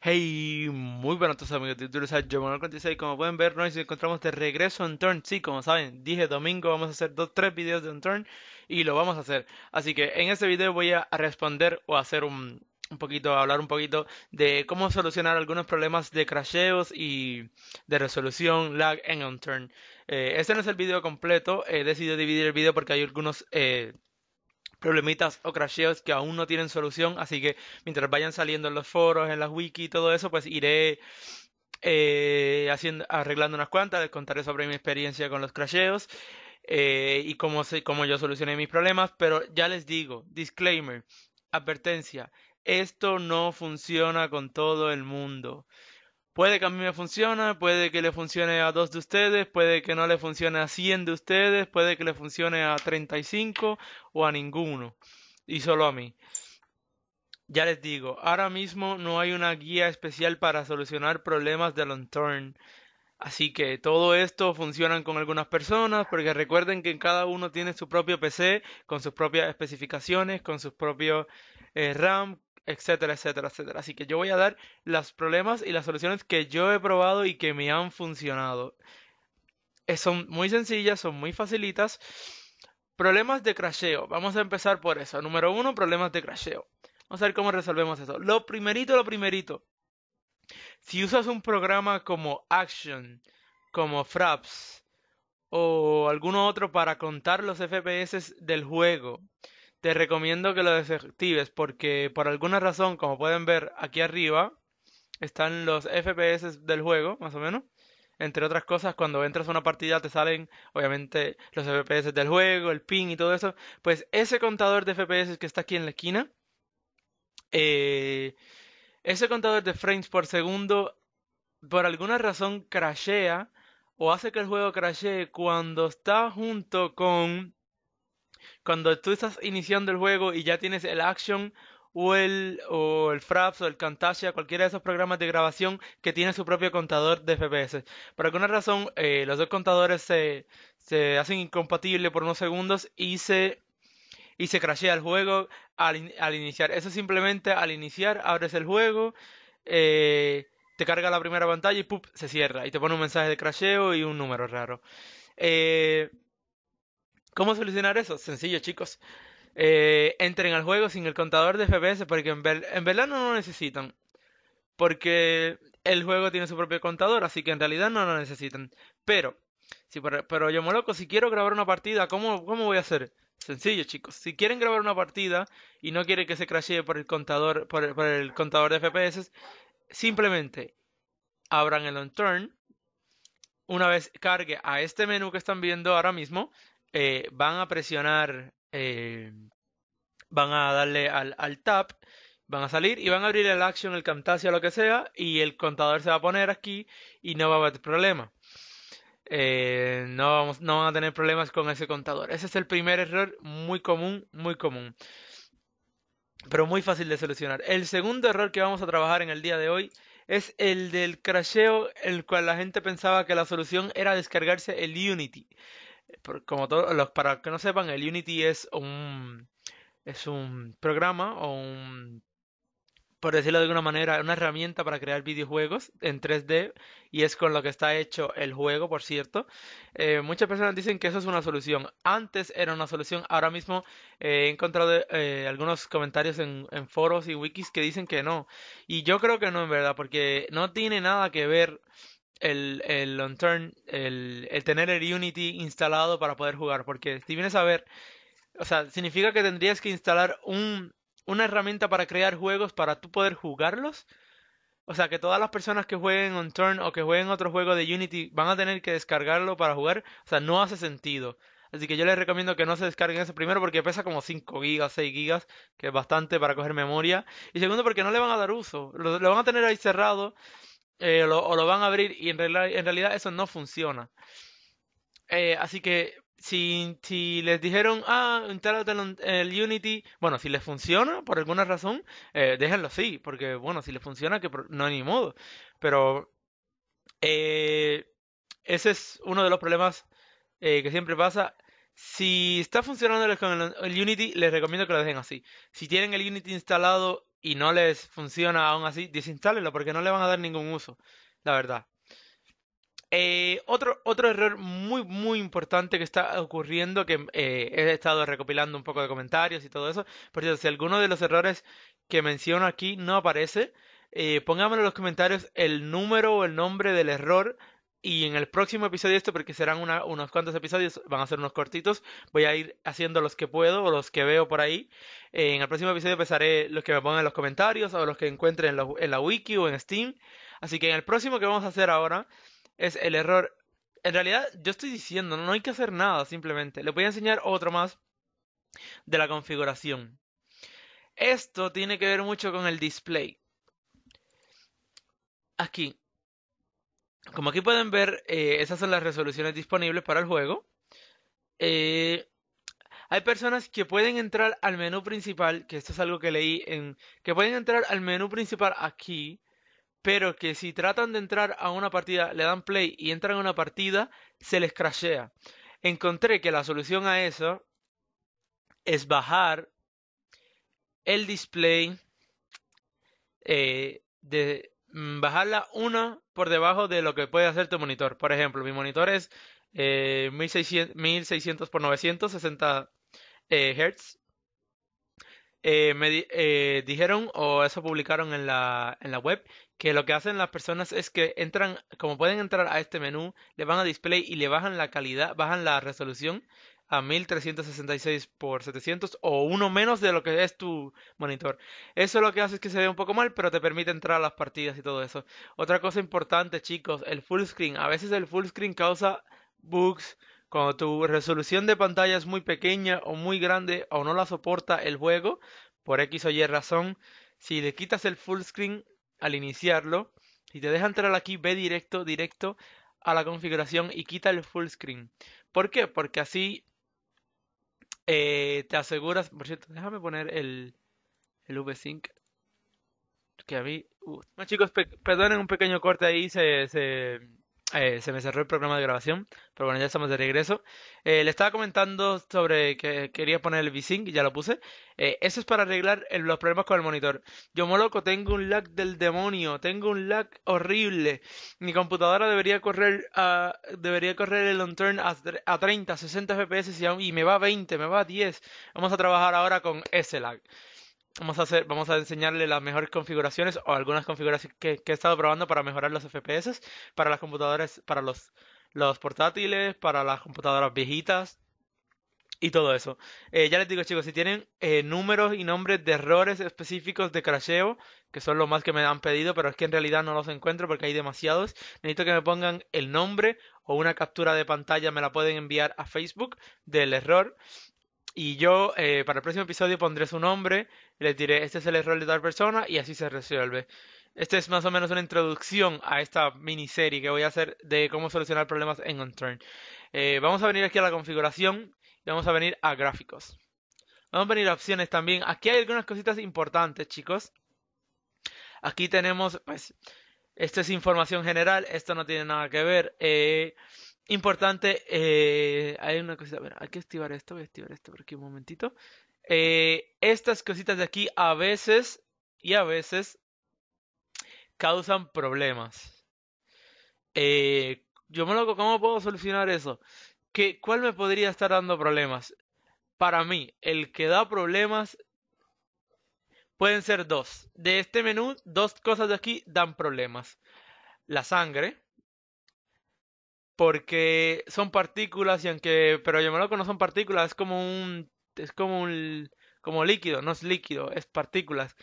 Hey, muy buenas todos amigos de YouTube, yo Manuel 46, como pueden ver nos encontramos de regreso en Turn, sí, como saben, dije domingo vamos a hacer dos, tres videos de un Turn y lo vamos a hacer, así que en este video voy a responder o hacer un, un poquito, hablar un poquito de cómo solucionar algunos problemas de crasheos y de resolución lag en un Turn. Eh, este no es el video completo, he decidido dividir el video porque hay algunos... Eh, problemitas o crasheos que aún no tienen solución, así que mientras vayan saliendo en los foros, en las wiki y todo eso, pues iré eh, arreglando unas cuantas, les contaré sobre mi experiencia con los crasheos eh, y cómo, cómo yo solucioné mis problemas, pero ya les digo, disclaimer, advertencia, esto no funciona con todo el mundo puede que a mí me funcione, puede que le funcione a dos de ustedes, puede que no le funcione a 100 de ustedes, puede que le funcione a 35 o a ninguno, y solo a mí. Ya les digo, ahora mismo no hay una guía especial para solucionar problemas de long term. Así que todo esto funciona con algunas personas, porque recuerden que cada uno tiene su propio PC, con sus propias especificaciones, con sus propios eh, RAM, etcétera, etcétera, etcétera. Así que yo voy a dar los problemas y las soluciones que yo he probado y que me han funcionado. Eh, son muy sencillas, son muy facilitas. Problemas de crasheo. Vamos a empezar por eso. Número uno, problemas de crasheo. Vamos a ver cómo resolvemos eso. Lo primerito, lo primerito. Si usas un programa como Action, como Fraps o alguno otro para contar los FPS del juego, te recomiendo que lo desactives porque por alguna razón, como pueden ver aquí arriba, están los FPS del juego, más o menos. Entre otras cosas, cuando entras a una partida te salen, obviamente, los FPS del juego, el ping y todo eso. Pues ese contador de FPS que está aquí en la esquina, eh, ese contador de frames por segundo, por alguna razón crashea o hace que el juego crashee cuando está junto con cuando tú estás iniciando el juego y ya tienes el action o el, o el Fraps o el Camtasia, cualquiera de esos programas de grabación que tiene su propio contador de FPS. Por alguna razón, eh, los dos contadores se, hacen incompatibles por unos segundos y se, y se crashea el juego al, iniciar. Eso simplemente al iniciar abres el juego, eh, te carga la primera pantalla y ¡pup! se cierra. Y te pone un mensaje de crasheo y un número raro. Eh, ¿Cómo solucionar eso? Sencillo, chicos. Eh, entren al juego sin el contador de FPS porque en, verdad no lo necesitan. Porque el juego tiene su propio contador, así que en realidad no lo necesitan. Pero, si, pero, yo me loco, si quiero grabar una partida, ¿cómo, ¿cómo voy a hacer? Sencillo, chicos. Si quieren grabar una partida y no quieren que se crashee por el contador, por por el contador de FPS, simplemente abran el on turn. Una vez cargue a este menú que están viendo ahora mismo, eh, van a presionar, eh, van a darle al, tap, van a salir y van a abrir el action, el camtasia, lo que sea, y el contador se va a poner aquí y no va a haber problema. Eh, no, vamos, no van a tener problemas con ese contador. Ese es el primer error muy común, muy común. Pero muy fácil de solucionar. El segundo error que vamos a trabajar en el día de hoy es el del crasheo, el cual la gente pensaba que la solución era descargarse el Unity como todos los para que no sepan, el Unity es un es un programa o un por decirlo de alguna manera, una herramienta para crear videojuegos en 3D y es con lo que está hecho el juego, por cierto. Eh, muchas personas dicen que eso es una solución. Antes era una solución, ahora mismo eh, he encontrado eh, algunos comentarios en, en, foros y wikis que dicen que no. Y yo creo que no, en verdad, porque no tiene nada que ver el, el on turn, el, el, tener el Unity instalado para poder jugar. Porque si vienes a ver, o sea, significa que tendrías que instalar un, una herramienta para crear juegos para tú poder jugarlos. O sea, que todas las personas que jueguen on turn o que jueguen otro juego de Unity van a tener que descargarlo para jugar. O sea, no hace sentido. Así que yo les recomiendo que no se descarguen eso primero porque pesa como 5 gigas, 6 gigas, que es bastante para coger memoria. Y segundo porque no le van a dar uso. lo van a tener ahí cerrado eh, o lo van a abrir y en, realidad, en realidad eso no funciona. Eh, así que si, les dijeron, ah, instálate el Unity, bueno, si les funciona por alguna razón, eh, déjenlo así, porque bueno, si les funciona, que no hay ni modo. Pero eh, ese es uno de los problemas que siempre pasa. Si está funcionando con el Unity, les recomiendo que lo dejen así. Si tienen el Unity instalado y no les funciona aún así, desinstálenlo porque no le van a dar ningún uso, la verdad. Eh, otro, otro error muy, muy importante que está ocurriendo, que eh, he estado recopilando un poco de comentarios y todo eso. Por cierto, si alguno de los errores que menciono aquí no aparece, eh, pónganme en los comentarios el número o el nombre del error y en el próximo episodio esto, porque serán unos cuantos episodios, van a ser unos cortitos, voy a ir haciendo los que puedo o los que veo por ahí. Eh, en el próximo episodio empezaré los que me pongan en los comentarios o los que encuentren en la wiki o en Steam. Así que en el próximo que vamos a hacer ahora es el error en realidad yo estoy diciendo, no hay que hacer nada simplemente. Les voy a enseñar otro más de la configuración. Esto tiene que ver mucho con el display. Aquí, como aquí pueden ver, eh, esas son las resoluciones disponibles para el juego. Eh, hay personas que pueden entrar al menú principal, que esto es algo que leí en... que pueden entrar al menú principal aquí, pero que si tratan de entrar a una partida, le dan play y entran a una partida, se les crashea. Encontré que la solución a eso es bajar el display, eh, mm, bajarla una por debajo de lo que puede hacer tu monitor. Por ejemplo, mi monitor es 1600, eh, x por 960 eh, Hz. Eh, me dijeron o eso publicaron en la, en la web que lo que hacen las personas es que entran, como pueden entrar a este menú, le van a display y le bajan la calidad, bajan la resolución a 1366 por 700 o uno menos de lo que es tu monitor. Eso lo que hace es que se vea un poco mal, pero te permite entrar a las partidas y todo eso. Otra cosa importante, chicos, el full screen. A veces el full screen causa bugs. Cuando tu resolución de pantalla es muy pequeña o muy grande o no la soporta el juego, por X o Y razón, si le quitas el full screen al iniciarlo, si te deja entrar aquí, ve directo, directo a la configuración y quita el full screen. ¿Por qué? Porque así eh, te aseguras, por cierto, déjame poner el, el v sync Que a mí. Uh. chicos, perdonen un pequeño corte ahí, se, se eh, se me cerró el programa de grabación, pero bueno, ya estamos de regreso. Eh, le estaba comentando sobre que quería poner el y ya lo puse. Eh, eso es para arreglar los problemas con el monitor. Yo, moloco, tengo un lag del demonio, tengo un lag horrible. Mi computadora debería correr debería correr el on turn a, 30, 60 FPS y, y me va a 20, me va a 10. Vamos a trabajar ahora con ese lag. Vamos a, hacer, vamos a enseñarle las mejores configuraciones o algunas configuraciones que, he estado probando para mejorar los FPS para las computadoras, para los, los portátiles, para las computadoras viejitas, y todo eso. Eh, ya les digo, chicos, si tienen eh, números y nombres de errores específicos de crasheo, que son los más que me han pedido, pero es que en realidad no los encuentro porque hay demasiados, necesito que me pongan el nombre o una captura de pantalla, me la pueden enviar a Facebook del error. Y yo eh, para el próximo episodio pondré su nombre, les diré, este es el error de tal persona y así se resuelve. Esta es más o menos una introducción a esta miniserie que voy a hacer de cómo solucionar problemas en Unturned eh, vamos a venir aquí a la configuración y vamos a venir a gráficos. Vamos a venir a opciones también. Aquí hay algunas cositas importantes, chicos. Aquí tenemos, pues, esta es información general, esto no tiene nada que ver. Eh, importante, eh, hay una cosita, a hay que activar esto, voy a activar esto por aquí un momentito. Eh, estas cositas de aquí a veces y a veces causan problemas. Eh, yo me loco, ¿cómo puedo solucionar eso? ¿Qué, ¿Cuál me podría estar dando problemas? Para mí, el que da problemas pueden ser dos. De este menú, dos cosas de aquí dan problemas. La sangre, porque son partículas y aunque, pero yo me loco, no son partículas, es como un es como un como líquido, no es líquido, es partículas.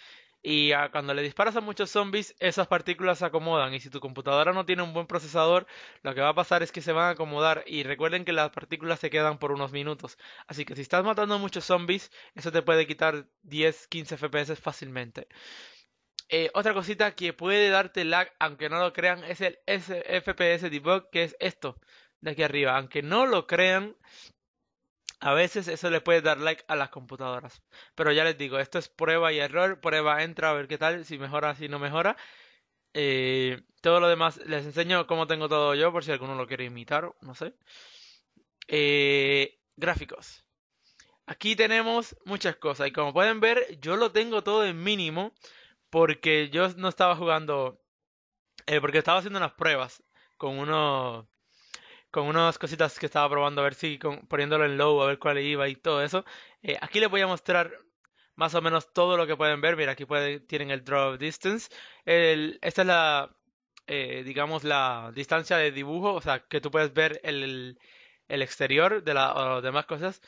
Y cuando le disparas a muchos zombies, esas partículas se acomodan. Y si tu computadora no tiene un buen procesador, lo que va a pasar es que se van a acomodar. Y recuerden que las partículas se quedan por unos minutos. Así que si estás matando muchos zombies, eso te puede quitar 10, 15 FPS fácilmente. Eh, otra cosita que puede darte lag, aunque no lo crean, es el FPS debug, que es esto de aquí arriba. Aunque no lo crean, a veces eso le puede dar like a las computadoras. Pero ya les digo, esto es prueba y error. Prueba, entra, a ver qué tal, si mejora, si no mejora. Eh, todo lo demás, les enseño cómo tengo todo yo, por si alguno lo quiere imitar, no sé. Eh, gráficos. Aquí tenemos muchas cosas. Y como pueden ver, yo lo tengo todo en mínimo. Porque yo no estaba jugando. Eh, porque estaba haciendo unas pruebas con unos con unas cositas que estaba probando a ver si poniéndolo en low, a ver cuál iba y todo eso. Eh, aquí les voy a mostrar más o menos todo lo que pueden ver. Mira, aquí tienen el draw distance. esta es la, eh, digamos, la distancia de dibujo, o sea, que tú puedes ver el, el exterior de la, o las demás cosas.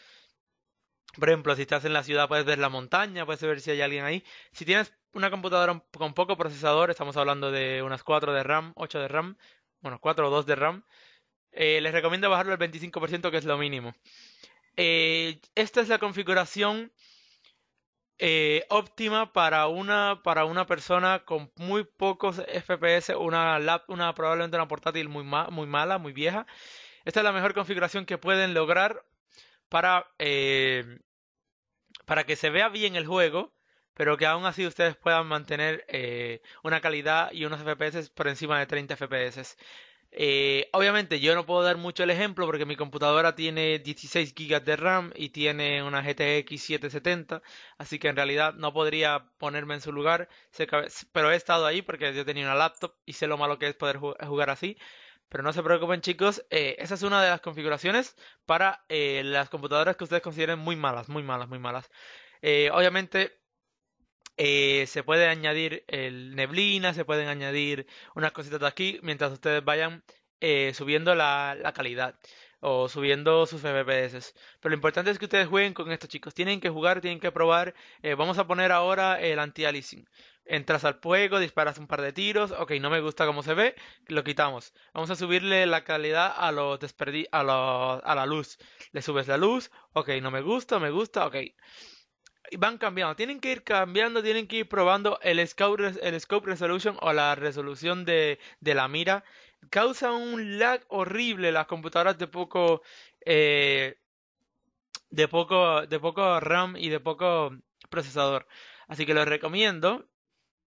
Por ejemplo, si estás en la ciudad puedes ver la montaña, puedes ver si hay alguien ahí. Si tienes una computadora con poco procesador, estamos hablando de unas 4 de RAM, 8 de RAM, bueno, 4 o 2 de RAM, eh, les recomiendo bajarlo al 25%, que es lo mínimo. Eh, esta es la configuración eh, óptima para una, para una persona con muy pocos FPS, una, una probablemente una portátil muy, muy mala, muy vieja. Esta es la mejor configuración que pueden lograr para, para que se vea bien el juego, pero que aún así ustedes puedan mantener una calidad y unos FPS por encima de 30 FPS. Eh, obviamente yo no puedo dar mucho el ejemplo porque mi computadora tiene 16 GB de RAM y tiene una GTX 770, así que en realidad no podría ponerme en su lugar, pero he estado ahí porque yo tenía una laptop y sé lo malo que es poder jugar así. Pero no se preocupen chicos, eh, esa es una de las configuraciones para eh, las computadoras que ustedes consideren muy malas, muy malas, muy malas. obviamente eh, se puede añadir el neblina, se pueden añadir unas cositas de aquí mientras ustedes vayan eh, subiendo la, la, calidad o subiendo sus FPS. Pero lo importante es que ustedes jueguen con esto, chicos. Tienen que jugar, tienen que probar. Eh, vamos a poner ahora el anti-aliasing. Entras al juego, disparas un par de tiros. Ok, no me gusta cómo se ve, lo quitamos. Vamos a subirle la calidad a los desperdi a, los, a la luz. Le subes la luz. Ok, no me gusta, me gusta, ok van cambiando, tienen que ir cambiando, tienen que ir probando el scope, el scope resolution o la resolución de, de la mira. Causa un lag horrible las computadoras de poco, eh, de poco, de poco RAM y de poco procesador. Así que les recomiendo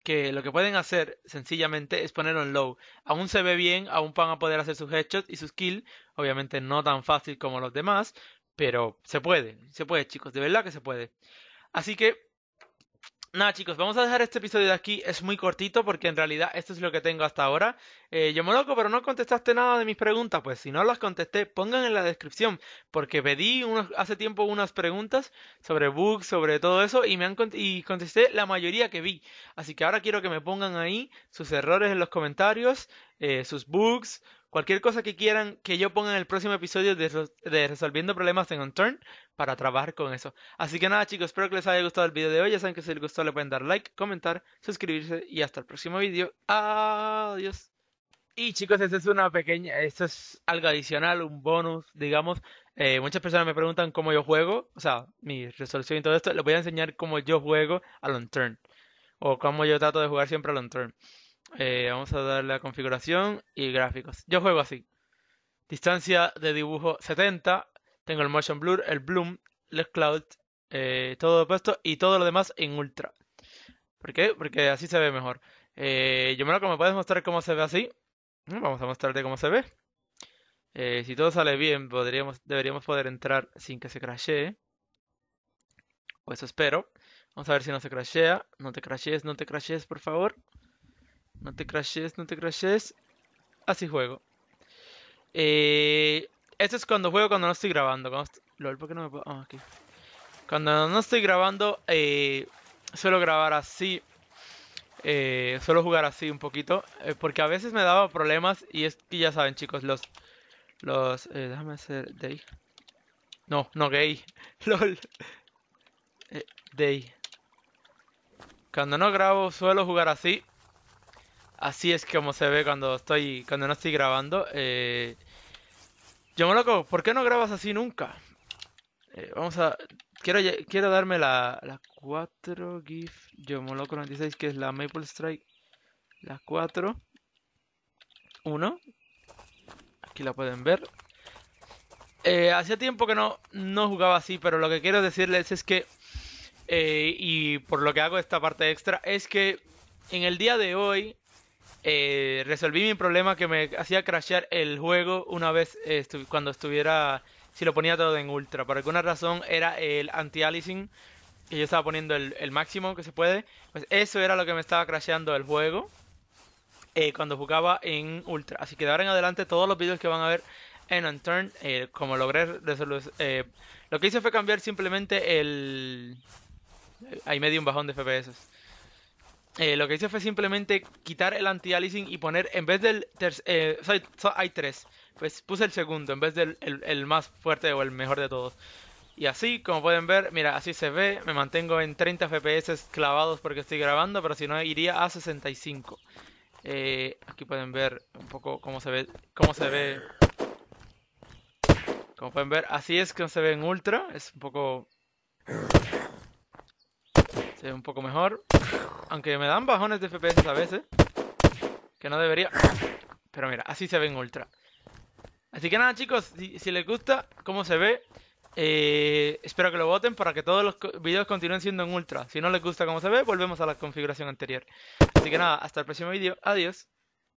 que lo que pueden hacer sencillamente es ponerlo en low. Aún se ve bien, aún van a poder hacer sus headshots y sus kills. Obviamente no tan fácil como los demás, pero se puede, se puede chicos, de verdad que se puede. Así que, nada chicos, vamos a dejar este episodio de aquí. Es muy cortito porque en realidad esto es lo que tengo hasta ahora. Eh, yo me loco, pero no contestaste nada de mis preguntas. Pues si no las contesté, pongan en la descripción. Porque pedí hace tiempo unas preguntas sobre bugs, sobre todo eso, y me han y contesté la mayoría que vi. Así que ahora quiero que me pongan ahí sus errores en los comentarios, eh, sus bugs, Cualquier cosa que quieran que yo ponga en el próximo episodio de, Resolviendo Problemas en turn para trabajar con eso. Así que nada, chicos, espero que les haya gustado el video de hoy. Ya saben que si les gustó le pueden dar like, comentar, suscribirse y hasta el próximo video. Adiós. Y chicos, esto es una pequeña, esto es algo adicional, un bonus, digamos. Eh, muchas personas me preguntan cómo yo juego, o sea, mi resolución y todo esto. Les voy a enseñar cómo yo juego a long turn. O cómo yo trato de jugar siempre a long turn. Eh, vamos a darle a configuración y gráficos. Yo juego así. Distancia de dibujo 70. Tengo el motion blur, el bloom, los cloud eh, todo puesto y todo lo demás en ultra. ¿Por qué? Porque así se ve mejor. Eh, yo me que me puedes mostrar cómo se ve así. Mm, vamos a mostrarte cómo se ve. Eh, si todo sale bien, deberíamos poder entrar sin que se crashee. O eso pues espero. Vamos a ver si no se crashea. No te crashees, no te crashees, por favor. No te crashes, no te crashes. Así juego. Eh, esto es cuando juego cuando no estoy grabando. Cuando Lol, ¿por no me puedo? Ah, cuando no estoy grabando, eh, suelo grabar así. Eh, suelo jugar así un poquito. Eh, porque a veces me daba problemas. Y es que ya saben, chicos, los. Los. Eh, déjame hacer day. No, no gay. LOL. Eh, day. Cuando no grabo, suelo jugar así. Así es como se ve cuando estoy, cuando no estoy grabando. Eh, yo, loco, ¿por qué no grabas así nunca? Eh, vamos a, quiero, quiero darme la, la 4 GIF Yomoloco 96, que es la Maple Strike. La 4. 1. Aquí la pueden ver. Eh, hacía tiempo que no, no jugaba así, pero lo que quiero decirles es que, eh, y por lo que hago esta parte extra, es que en el día de hoy eh, resolví mi problema que me hacía crashear el juego una vez eh, cuando estuviera, si lo ponía todo en ultra. Por alguna razón era el anti-aliasing, que yo estaba poniendo el, máximo que se puede. Pues eso era lo que me estaba crasheando el juego eh, cuando jugaba en ultra. Así que de ahora en adelante todos los vídeos que van a ver en Unturned, como logré resolver... lo que hice fue cambiar simplemente el... Ahí me un bajón de FPS. Eh, lo que hice fue simplemente quitar el anti-aliasing y poner en vez del tercer. Eh, hay tres. Pues puse el segundo en vez del el, más fuerte o el mejor de todos. Y así, como pueden ver, mira, así se ve. Me mantengo en 30 FPS clavados porque estoy grabando, pero si no, iría a 65. Eh, aquí pueden ver un poco cómo se ve. Cómo se ve. Como pueden ver, así es que se ve en ultra. Es un poco se ve un poco mejor. Aunque me dan bajones de FPS a veces. Que no debería. Pero mira, así se ve en Ultra. Así que nada chicos, si, les gusta cómo se ve, eh, espero que lo voten para que todos los videos continúen siendo en Ultra. Si no les gusta cómo se ve, volvemos a la configuración anterior. Así que nada, hasta el próximo vídeo. Adiós.